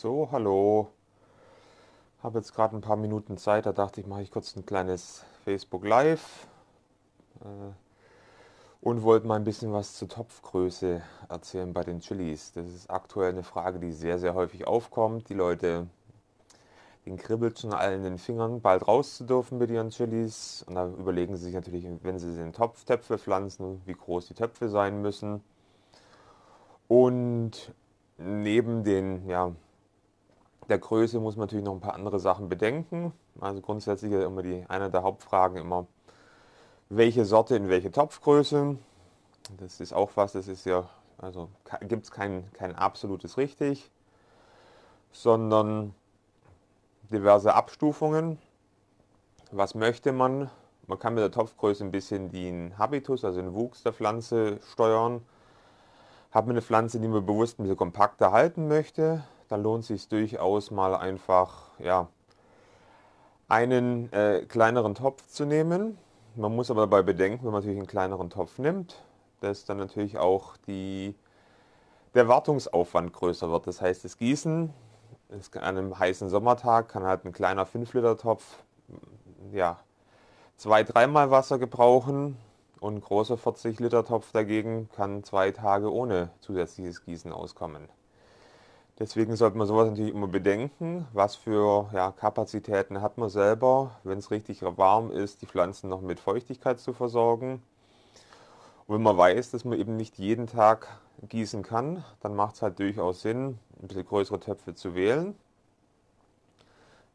So, hallo. Habe jetzt gerade ein paar Minuten Zeit, da dachte ich, mache ich kurz ein kleines Facebook Live äh, und wollte mal ein bisschen was zur Topfgröße erzählen bei den Chilis. Das ist aktuell eine Frage, die sehr, sehr häufig aufkommt. Die Leute, den kribbelt schon allen den Fingern, bald raus zu dürfen mit ihren Chilis. Und da überlegen sie sich natürlich, wenn sie den Topf, Töpfe pflanzen, wie groß die Töpfe sein müssen. Und neben den ja, der Größe muss man natürlich noch ein paar andere Sachen bedenken. Also grundsätzlich ist immer die, eine der Hauptfragen immer, welche Sorte in welche Topfgröße. Das ist auch was, das ist ja, also gibt es kein, kein absolutes richtig, sondern diverse Abstufungen. Was möchte man? Man kann mit der Topfgröße ein bisschen den Habitus, also den Wuchs der Pflanze steuern. Hat man eine Pflanze, die man bewusst ein bisschen kompakter halten möchte, da lohnt es sich durchaus mal einfach ja, einen äh, kleineren Topf zu nehmen. Man muss aber dabei bedenken, wenn man natürlich einen kleineren Topf nimmt, dass dann natürlich auch die, der Wartungsaufwand größer wird. Das heißt, das Gießen an einem heißen Sommertag kann halt ein kleiner 5-Liter-Topf ja, zwei, dreimal Wasser gebrauchen und ein großer 40-Liter-Topf dagegen kann zwei Tage ohne zusätzliches Gießen auskommen. Deswegen sollte man sowas natürlich immer bedenken, was für ja, Kapazitäten hat man selber, wenn es richtig warm ist, die Pflanzen noch mit Feuchtigkeit zu versorgen. Und wenn man weiß, dass man eben nicht jeden Tag gießen kann, dann macht es halt durchaus Sinn, ein bisschen größere Töpfe zu wählen.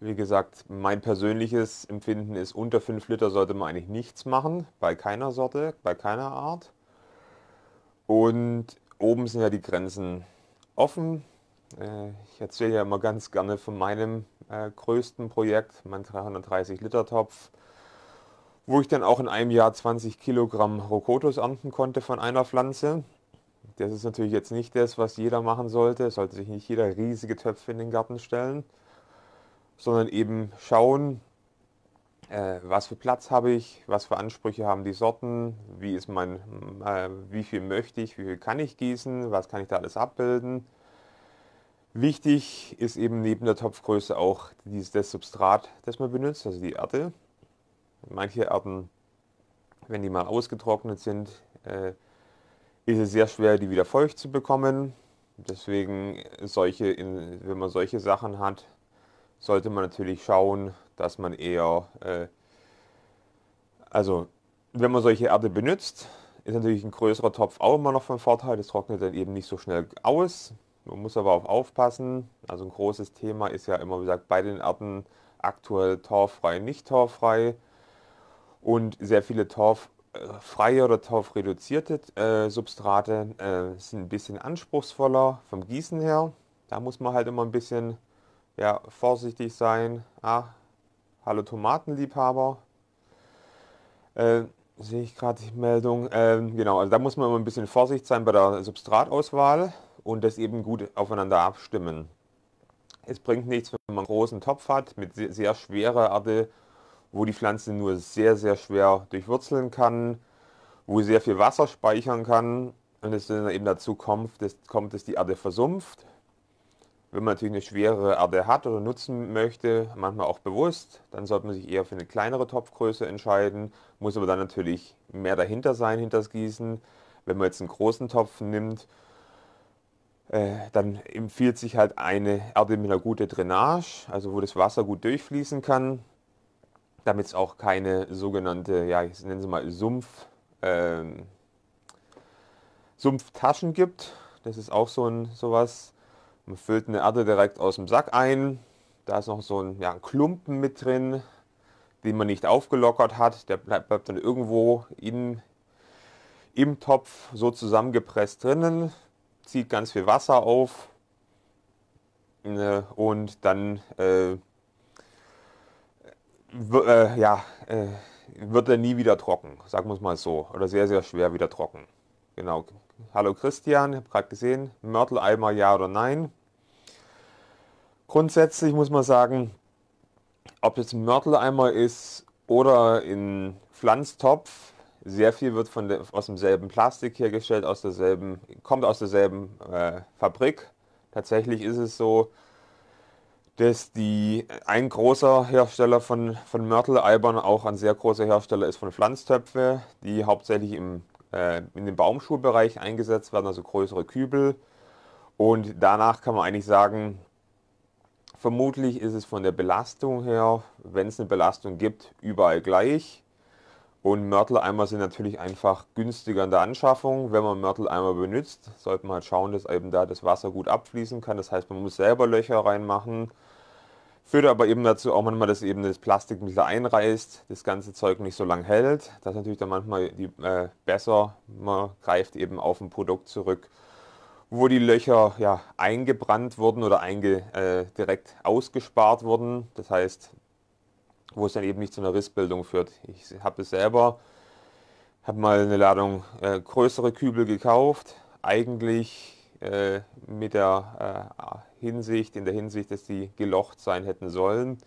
Wie gesagt, mein persönliches Empfinden ist, unter 5 Liter sollte man eigentlich nichts machen, bei keiner Sorte, bei keiner Art. Und oben sind ja die Grenzen offen äh, ich erzähle ja immer ganz gerne von meinem äh, größten Projekt, mein 330 Liter Topf, wo ich dann auch in einem Jahr 20 Kilogramm Rokotos ernten konnte von einer Pflanze. Das ist natürlich jetzt nicht das, was jeder machen sollte. Es sollte sich nicht jeder riesige Töpfe in den Garten stellen, sondern eben schauen, äh, was für Platz habe ich, was für Ansprüche haben die Sorten, wie ist mein, äh, wie viel möchte ich, wie viel kann ich gießen, was kann ich da alles abbilden Wichtig ist eben neben der Topfgröße auch dieses, das Substrat, das man benutzt, also die Erde. Manche Erden, wenn die mal ausgetrocknet sind, äh, ist es sehr schwer, die wieder feucht zu bekommen. Deswegen, solche in, wenn man solche Sachen hat, sollte man natürlich schauen, dass man eher, äh, also wenn man solche Erde benutzt, ist natürlich ein größerer Topf auch immer noch von Vorteil. Das trocknet dann eben nicht so schnell aus. Man muss aber auch aufpassen. Also ein großes Thema ist ja immer, wie gesagt, bei den Arten aktuell torfrei, nicht torfrei und sehr viele torffreie oder torfreduzierte äh, Substrate äh, sind ein bisschen anspruchsvoller vom Gießen her. Da muss man halt immer ein bisschen ja, vorsichtig sein. Ah, hallo Tomatenliebhaber. Äh, sehe ich gerade die Meldung. Ähm, genau, also da muss man immer ein bisschen vorsichtig sein bei der Substratauswahl und das eben gut aufeinander abstimmen. Es bringt nichts, wenn man einen großen Topf hat mit sehr, sehr schwerer Erde, wo die Pflanze nur sehr, sehr schwer durchwurzeln kann, wo sehr viel Wasser speichern kann und es dann eben dazu kommt, dass, kommt, dass die Erde versumpft. Wenn man natürlich eine schwerere Erde hat oder nutzen möchte, manchmal auch bewusst, dann sollte man sich eher für eine kleinere Topfgröße entscheiden, muss aber dann natürlich mehr dahinter sein, hinter das Gießen. Wenn man jetzt einen großen Topf nimmt äh, dann empfiehlt sich halt eine Erde mit einer guten Drainage, also wo das Wasser gut durchfließen kann, damit es auch keine sogenannte, ja, ich nenne sie mal Sumpf, ähm, Sumpftaschen gibt. Das ist auch so ein sowas. Man füllt eine Erde direkt aus dem Sack ein. Da ist noch so ein, ja, ein Klumpen mit drin, den man nicht aufgelockert hat. Der bleibt, bleibt dann irgendwo in, im Topf so zusammengepresst drinnen zieht ganz viel Wasser auf ne, und dann äh, äh, ja, äh, wird er nie wieder trocken, sagen wir es mal so, oder sehr, sehr schwer wieder trocken. Genau. Hallo Christian, ich habe gerade gesehen, Mörteleimer ja oder nein. Grundsätzlich muss man sagen, ob es ein Mörteleimer ist oder ein Pflanztopf, sehr viel wird von de, aus demselben Plastik hergestellt, aus derselben, kommt aus derselben äh, Fabrik. Tatsächlich ist es so, dass die, äh, ein großer Hersteller von, von Mörteleibern auch ein sehr großer Hersteller ist von Pflanztöpfe, die hauptsächlich im, äh, in den Baumschulbereich eingesetzt werden, also größere Kübel. Und danach kann man eigentlich sagen, vermutlich ist es von der Belastung her, wenn es eine Belastung gibt, überall gleich. Und Mörteleimer sind natürlich einfach günstiger in der Anschaffung. Wenn man Mörteleimer benutzt, sollte man halt schauen, dass eben da das Wasser gut abfließen kann. Das heißt, man muss selber Löcher reinmachen. Führt aber eben dazu auch manchmal, dass eben das Plastik ein bisschen einreißt, das ganze Zeug nicht so lang hält. Das ist natürlich dann manchmal die, äh, besser. Man greift eben auf ein Produkt zurück, wo die Löcher ja, eingebrannt wurden oder einge, äh, direkt ausgespart wurden. Das heißt, wo es dann eben nicht zu einer Rissbildung führt. Ich habe es selber, habe mal eine Ladung äh, größere Kübel gekauft, eigentlich äh, mit der äh, Hinsicht, in der Hinsicht, dass die gelocht sein hätten sollen.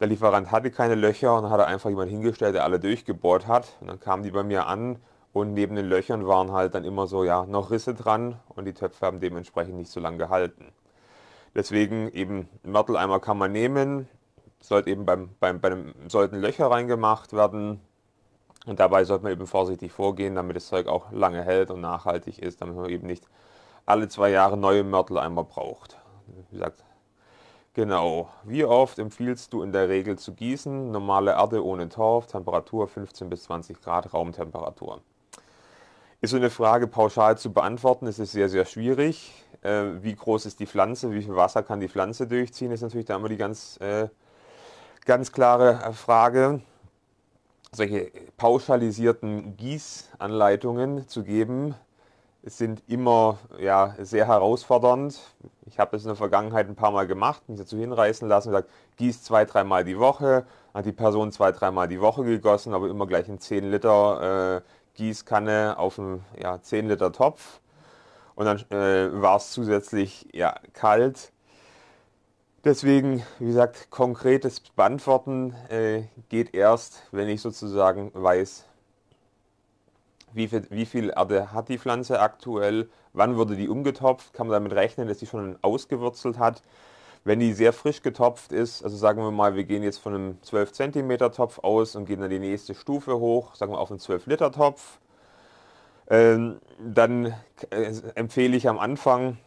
Der Lieferant hatte keine Löcher und dann hat er einfach jemand hingestellt, der alle durchgebohrt hat. Und dann kamen die bei mir an und neben den Löchern waren halt dann immer so, ja, noch Risse dran und die Töpfe haben dementsprechend nicht so lange gehalten. Deswegen eben Mörteleimer kann man nehmen, sollte eben beim, beim, bei sollten Löcher reingemacht werden. Und dabei sollte man eben vorsichtig vorgehen, damit das Zeug auch lange hält und nachhaltig ist, damit man eben nicht alle zwei Jahre neue Mörteleimer braucht. Wie gesagt, genau. Wie oft empfiehlst du in der Regel zu gießen? Normale Erde ohne Torf, Temperatur 15 bis 20 Grad, Raumtemperatur. Ist so eine Frage pauschal zu beantworten, ist es sehr, sehr schwierig. Äh, wie groß ist die Pflanze, wie viel Wasser kann die Pflanze durchziehen, ist natürlich da immer die ganz äh, ganz klare äh, Frage, solche pauschalisierten Gießanleitungen zu geben, sind immer ja, sehr herausfordernd. Ich habe es in der Vergangenheit ein paar Mal gemacht, mich dazu hinreißen lassen, gesagt, gieß zwei, dreimal die Woche, hat die Person zwei, dreimal die Woche gegossen, aber immer gleich in 10 Liter äh, Gießkanne auf einen ja, 10 Liter Topf. Und dann äh, war es zusätzlich ja, kalt. Deswegen, wie gesagt, konkretes Beantworten äh, geht erst, wenn ich sozusagen weiß, wie viel, wie viel, Erde hat die Pflanze aktuell, wann wurde die umgetopft, kann man damit rechnen, dass die schon ausgewurzelt hat. Wenn die sehr frisch getopft ist, also sagen wir mal, wir gehen jetzt von einem 12 cm Topf aus und gehen dann die nächste Stufe hoch, sagen wir auf einen 12 Liter Topf, ähm, dann äh, empfehle ich am Anfang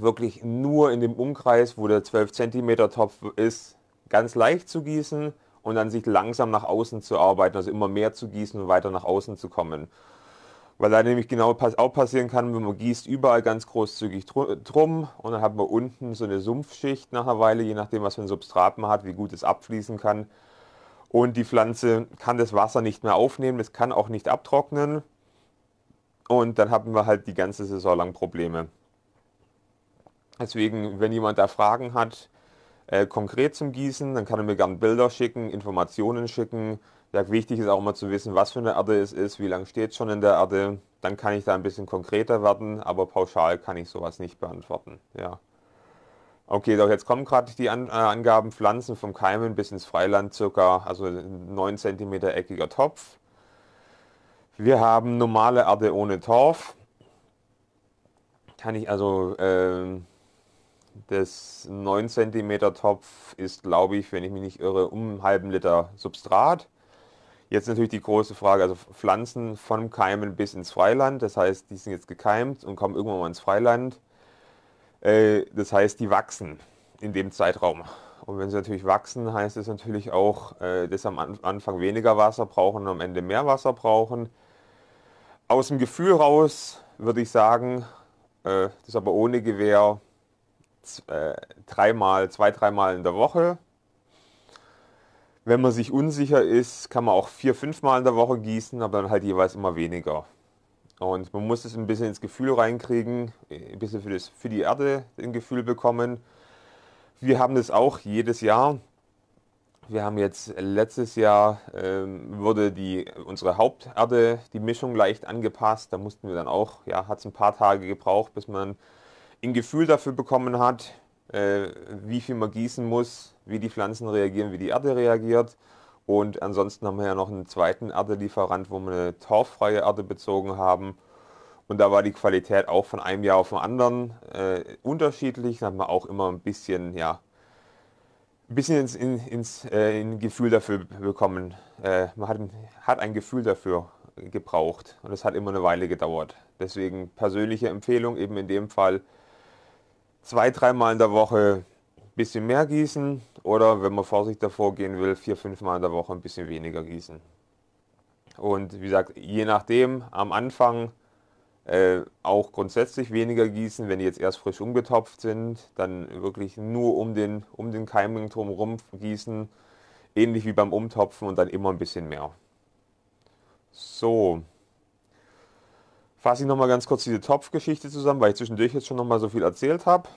wirklich nur in dem Umkreis, wo der 12 cm Topf ist, ganz leicht zu gießen und dann sich langsam nach außen zu arbeiten, also immer mehr zu gießen und weiter nach außen zu kommen. Weil da nämlich genau auch passieren kann, wenn man gießt, überall ganz großzügig drum und dann hat man unten so eine Sumpfschicht nach einer Weile, je nachdem, was für ein Substrat man hat, wie gut es abfließen kann. Und die Pflanze kann das Wasser nicht mehr aufnehmen, es kann auch nicht abtrocknen. Und dann haben wir halt die ganze Saison lang Probleme. Deswegen, wenn jemand da Fragen hat, äh, konkret zum Gießen, dann kann er mir gerne Bilder schicken, Informationen schicken. Ja, wichtig ist auch immer zu wissen, was für eine Erde es ist, wie lange steht es schon in der Erde. Dann kann ich da ein bisschen konkreter werden, aber pauschal kann ich sowas nicht beantworten. Ja. Okay, doch jetzt kommen gerade die An äh, Angaben Pflanzen vom Keimen bis ins Freiland circa, also 9 cm eckiger Topf. Wir haben normale Erde ohne Torf. Kann ich also äh, das 9 cm Topf ist, glaube ich, wenn ich mich nicht irre, um einen halben Liter Substrat. Jetzt natürlich die große Frage, also Pflanzen vom Keimen bis ins Freiland, das heißt, die sind jetzt gekeimt und kommen irgendwann mal ins Freiland. Äh, das heißt, die wachsen in dem Zeitraum. Und wenn sie natürlich wachsen, heißt es natürlich auch, äh, dass sie am Anfang weniger Wasser brauchen und am Ende mehr Wasser brauchen. Aus dem Gefühl raus würde ich sagen, äh, das ist aber ohne Gewehr, äh, dreimal, zwei, dreimal in der Woche. Wenn man sich unsicher ist, kann man auch vier, fünfmal in der Woche gießen, aber dann halt jeweils immer weniger. Und man muss es ein bisschen ins Gefühl reinkriegen, ein bisschen für, das, für die Erde ein Gefühl bekommen. Wir haben das auch jedes Jahr. Wir haben jetzt letztes Jahr ähm, wurde die, unsere Haupterde, die Mischung leicht angepasst. Da mussten wir dann auch, ja, hat es ein paar Tage gebraucht, bis man ein Gefühl dafür bekommen hat, äh, wie viel man gießen muss, wie die Pflanzen reagieren, wie die Erde reagiert. Und ansonsten haben wir ja noch einen zweiten Erdelieferant, wo wir eine torffreie Erde bezogen haben. Und da war die Qualität auch von einem Jahr auf den anderen äh, unterschiedlich. Da hat man auch immer ein bisschen, ja, ein bisschen ins, in, ins äh, ein Gefühl dafür bekommen. Äh, man hat, hat ein Gefühl dafür gebraucht. Und es hat immer eine Weile gedauert. Deswegen persönliche Empfehlung eben in dem Fall, zwei, dreimal in der Woche ein bisschen mehr gießen oder wenn man vorsichtig davor gehen will, vier, fünfmal in der Woche ein bisschen weniger gießen. Und wie gesagt, je nachdem am Anfang äh, auch grundsätzlich weniger gießen, wenn die jetzt erst frisch umgetopft sind, dann wirklich nur um den, um den Keimling drumherum gießen, ähnlich wie beim Umtopfen und dann immer ein bisschen mehr. So, fasse ich nochmal ganz kurz diese Topfgeschichte zusammen, weil ich zwischendurch jetzt schon nochmal so viel erzählt habe.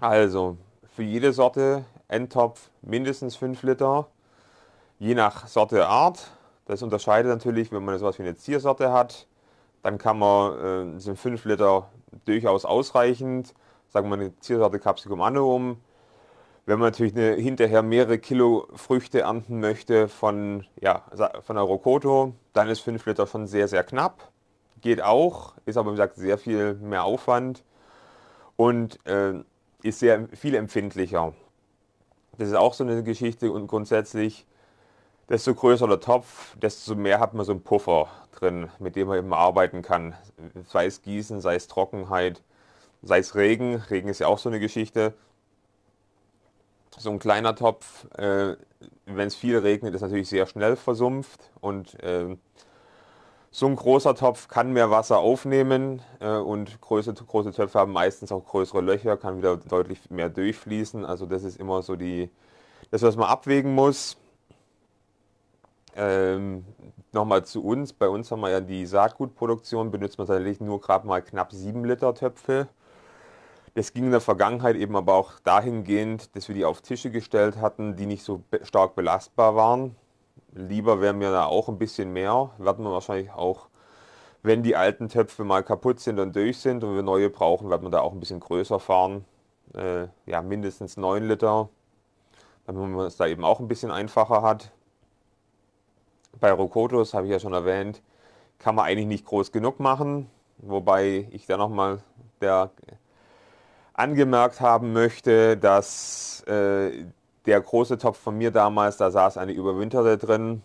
Also, für jede Sorte Endtopf mindestens 5 Liter, je nach Sorte Art. Das unterscheidet natürlich, wenn man sowas wie eine Ziersorte hat, dann kann man, äh, sind 5 Liter durchaus ausreichend. Sagen wir eine Ziersorte Capsicum annuum. Wenn man natürlich eine, hinterher mehrere Kilo Früchte ernten möchte von, ja, von der Rokoto, dann ist 5 Liter schon sehr, sehr knapp geht auch, ist aber wie gesagt sehr viel mehr Aufwand und äh, ist sehr viel empfindlicher. Das ist auch so eine Geschichte und grundsätzlich, desto größer der Topf, desto mehr hat man so einen Puffer drin, mit dem man eben arbeiten kann. Sei es Gießen, sei es Trockenheit, sei es Regen. Regen ist ja auch so eine Geschichte. So ein kleiner Topf, äh, wenn es viel regnet, ist natürlich sehr schnell versumpft und äh, so ein großer Topf kann mehr Wasser aufnehmen äh, und große, große Töpfe haben meistens auch größere Löcher, kann wieder deutlich mehr durchfließen. Also das ist immer so die, das, was man abwägen muss. Ähm, Nochmal zu uns, bei uns haben wir ja die Saatgutproduktion, benutzt man tatsächlich nur gerade mal knapp 7 Liter Töpfe. Das ging in der Vergangenheit eben aber auch dahingehend, dass wir die auf Tische gestellt hatten, die nicht so stark belastbar waren. Lieber wäre wir da auch ein bisschen mehr. Werden wir wahrscheinlich auch, wenn die alten Töpfe mal kaputt sind und durch sind und wir neue brauchen, werden wir da auch ein bisschen größer fahren. Äh, ja, mindestens 9 Liter, damit man es da eben auch ein bisschen einfacher hat. Bei Rokotos, habe ich ja schon erwähnt, kann man eigentlich nicht groß genug machen. Wobei ich da nochmal der angemerkt haben möchte, dass äh, der große Topf von mir damals, da saß eine Überwinterte drin.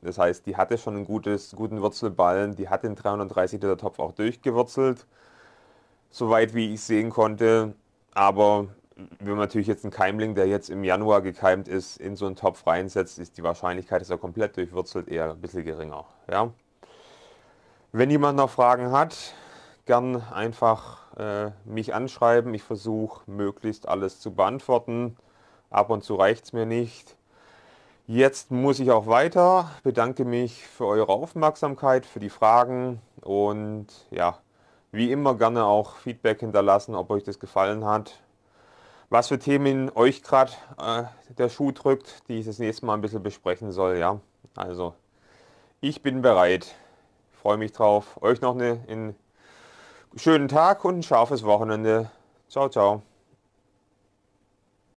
Das heißt, die hatte schon einen gutes, guten Wurzelballen, die hat den 330 Liter Topf auch durchgewurzelt, soweit wie ich sehen konnte. Aber wenn man natürlich jetzt einen Keimling, der jetzt im Januar gekeimt ist, in so einen Topf reinsetzt, ist die Wahrscheinlichkeit, dass er komplett durchwurzelt, eher ein bisschen geringer. Ja? Wenn jemand noch Fragen hat, gern einfach äh, mich anschreiben. Ich versuche möglichst alles zu beantworten. Ab und zu reicht es mir nicht. Jetzt muss ich auch weiter. Bedanke mich für eure Aufmerksamkeit, für die Fragen und ja, wie immer gerne auch Feedback hinterlassen, ob euch das gefallen hat. Was für Themen euch gerade äh, der Schuh drückt, die ich das nächste Mal ein bisschen besprechen soll. Ja, also ich bin bereit. Freue mich drauf. Euch noch eine, einen schönen Tag und ein scharfes Wochenende. Ciao, ciao.